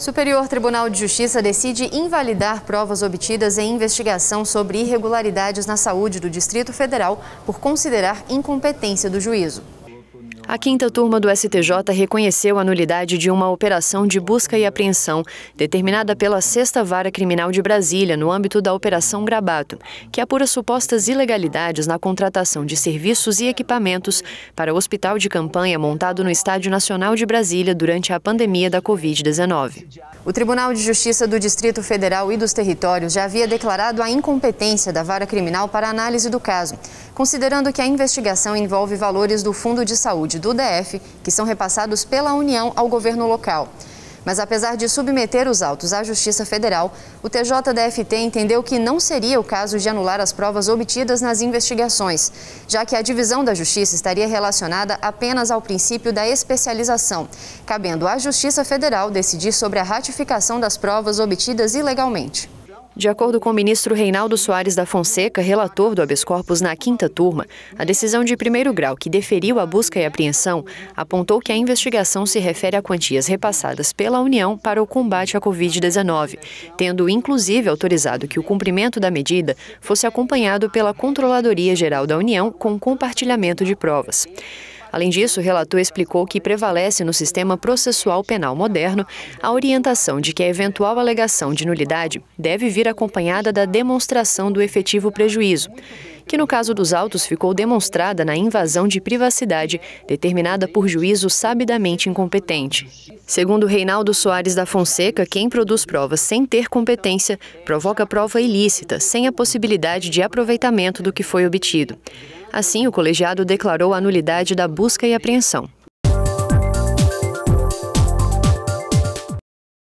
Superior Tribunal de Justiça decide invalidar provas obtidas em investigação sobre irregularidades na saúde do Distrito Federal por considerar incompetência do juízo. A quinta turma do STJ reconheceu a nulidade de uma operação de busca e apreensão determinada pela Sexta Vara Criminal de Brasília no âmbito da Operação Grabato, que apura supostas ilegalidades na contratação de serviços e equipamentos para o hospital de campanha montado no Estádio Nacional de Brasília durante a pandemia da Covid-19. O Tribunal de Justiça do Distrito Federal e dos Territórios já havia declarado a incompetência da Vara Criminal para a análise do caso considerando que a investigação envolve valores do Fundo de Saúde do DF, que são repassados pela União ao governo local. Mas apesar de submeter os autos à Justiça Federal, o TJDFT entendeu que não seria o caso de anular as provas obtidas nas investigações, já que a divisão da Justiça estaria relacionada apenas ao princípio da especialização, cabendo à Justiça Federal decidir sobre a ratificação das provas obtidas ilegalmente. De acordo com o ministro Reinaldo Soares da Fonseca, relator do habeas corpus na quinta turma, a decisão de primeiro grau que deferiu a busca e apreensão apontou que a investigação se refere a quantias repassadas pela União para o combate à Covid-19, tendo inclusive autorizado que o cumprimento da medida fosse acompanhado pela Controladoria Geral da União com compartilhamento de provas. Além disso, o relator explicou que prevalece no sistema processual penal moderno a orientação de que a eventual alegação de nulidade deve vir acompanhada da demonstração do efetivo prejuízo que no caso dos autos ficou demonstrada na invasão de privacidade, determinada por juízo sabidamente incompetente. Segundo Reinaldo Soares da Fonseca, quem produz provas sem ter competência provoca prova ilícita, sem a possibilidade de aproveitamento do que foi obtido. Assim, o colegiado declarou a nulidade da busca e apreensão.